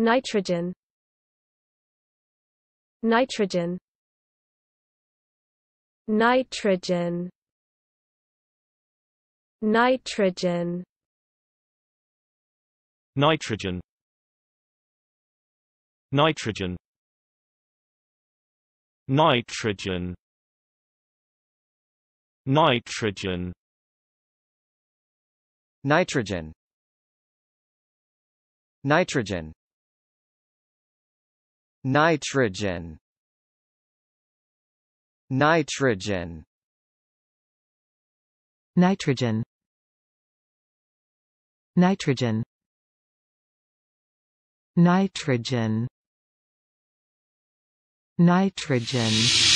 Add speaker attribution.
Speaker 1: nitrogen nitrogen nitrogen nitrogen nitrogen nitrogen nitrogen nitrogen nitrogen nitrogen nitrogen nitrogen nitrogen
Speaker 2: nitrogen nitrogen nitrogen